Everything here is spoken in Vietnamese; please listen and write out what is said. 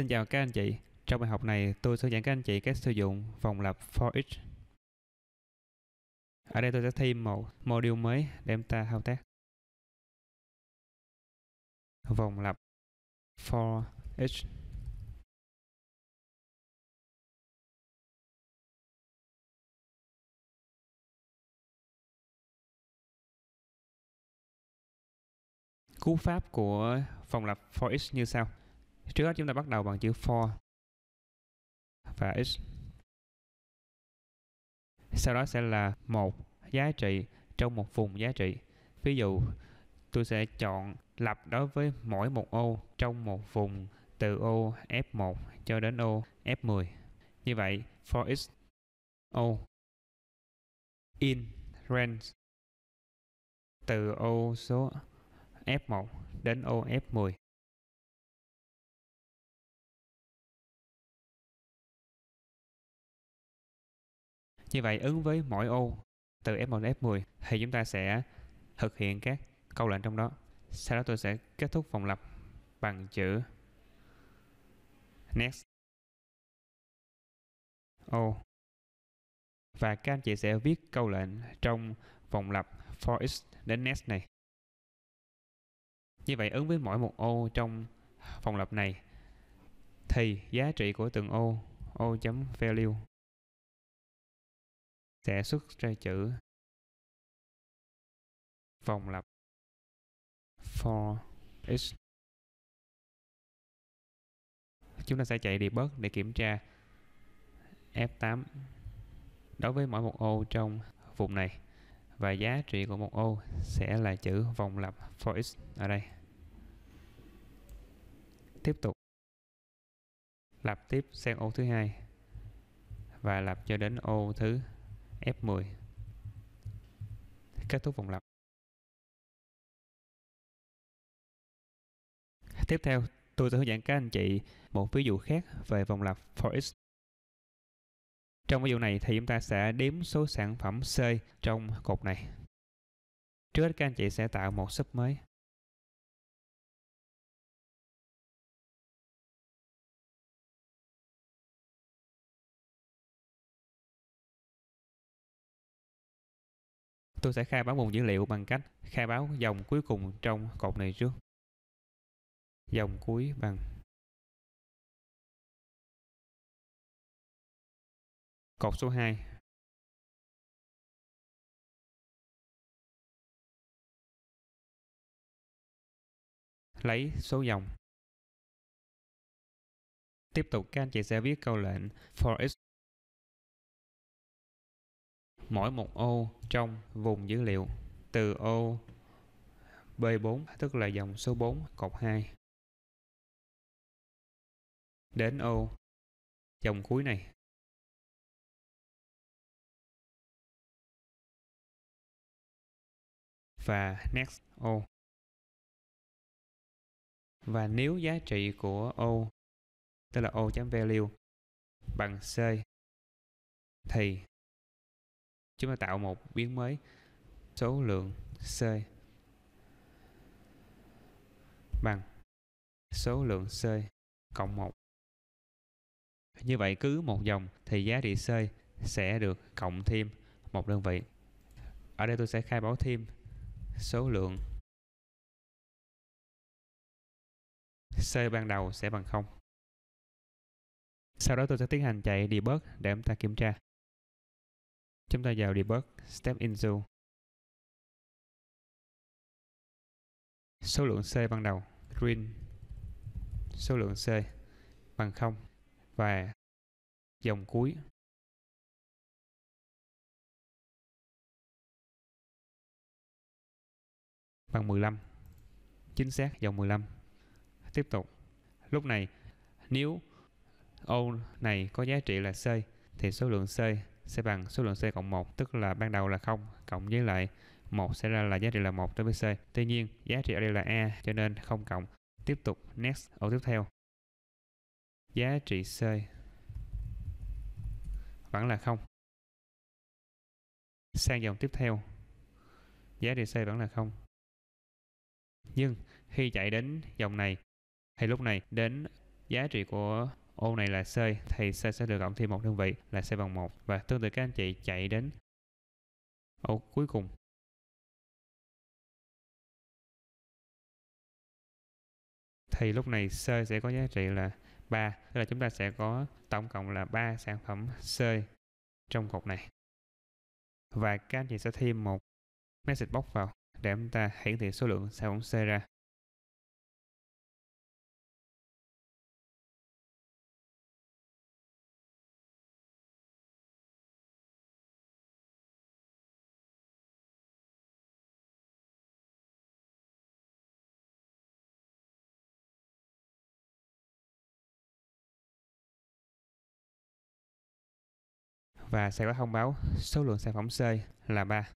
Xin chào các anh chị. Trong bài học này, tôi sẽ dẫn các anh chị cách sử dụng vòng lặp for each. Ở đây tôi sẽ thêm một module mới để chúng ta thao tác. Vòng lặp for each. Cú pháp của vòng lặp for each như sau trước hết chúng ta bắt đầu bằng chữ for và x sau đó sẽ là một giá trị trong một vùng giá trị ví dụ tôi sẽ chọn lập đối với mỗi một ô trong một vùng từ ô F1 cho đến ô F10 như vậy for x ô in range từ ô số F1 đến ô F10 Như vậy ứng với mỗi ô từ F1 đến F10 thì chúng ta sẽ thực hiện các câu lệnh trong đó. Sau đó tôi sẽ kết thúc vòng lập bằng chữ next o và các anh chị sẽ viết câu lệnh trong vòng lập for x đến next này. Như vậy ứng với mỗi một ô trong vòng lập này thì giá trị của từng ô o.value sẽ xuất ra chữ vòng lặp for x chúng ta sẽ chạy debug để kiểm tra F8 đối với mỗi một ô trong vùng này và giá trị của một ô sẽ là chữ vòng lặp for x ở đây tiếp tục lặp tiếp sang ô thứ hai và lặp cho đến ô thứ F10 kết thúc vòng lặp tiếp theo tôi sẽ hướng dẫn các anh chị một ví dụ khác về vòng lặp for x trong ví dụ này thì chúng ta sẽ đếm số sản phẩm C trong cột này trước hết các anh chị sẽ tạo một sub mới Tôi sẽ khai báo nguồn dữ liệu bằng cách khai báo dòng cuối cùng trong cột này trước. Dòng cuối bằng Cột số 2 Lấy số dòng Tiếp tục các anh chị sẽ viết câu lệnh for each mỗi một ô trong vùng dữ liệu từ ô B4 tức là dòng số 4 cột 2 đến ô dòng cuối này. Và next ô. Và nếu giá trị của ô tức là o.value bằng C thì chúng ta tạo một biến mới số lượng C bằng số lượng C cộng 1. Như vậy cứ một dòng thì giá trị C sẽ được cộng thêm một đơn vị. Ở đây tôi sẽ khai báo thêm số lượng C ban đầu sẽ bằng 0. Sau đó tôi sẽ tiến hành chạy debug để chúng ta kiểm tra. Chúng ta vào debug step into số lượng C ban đầu green số lượng C bằng 0 và dòng cuối bằng 15 chính xác dòng 15 tiếp tục lúc này nếu ô này có giá trị là C thì số lượng C sẽ bằng số lượng C cộng 1 tức là ban đầu là 0 cộng với lại 1 sẽ ra là giá trị là 1 đối với C. Tuy nhiên giá trị ở đây là A cho nên 0 cộng. Tiếp tục next ô tiếp theo. Giá trị C vẫn là 0. Sang dòng tiếp theo. Giá trị C vẫn là 0. Nhưng khi chạy đến dòng này thì lúc này đến giá trị của ô này là C thì C sẽ được cộng thêm một đơn vị là C bằng 1 và tương tự các anh chị chạy đến ô cuối cùng thì lúc này C sẽ có giá trị là 3 tức là chúng ta sẽ có tổng cộng là 3 sản phẩm C trong cột này và các anh chị sẽ thêm một message box vào để chúng ta hiển thị số lượng sản phẩm C ra và sẽ có thông báo số lượng sản phẩm C là 3.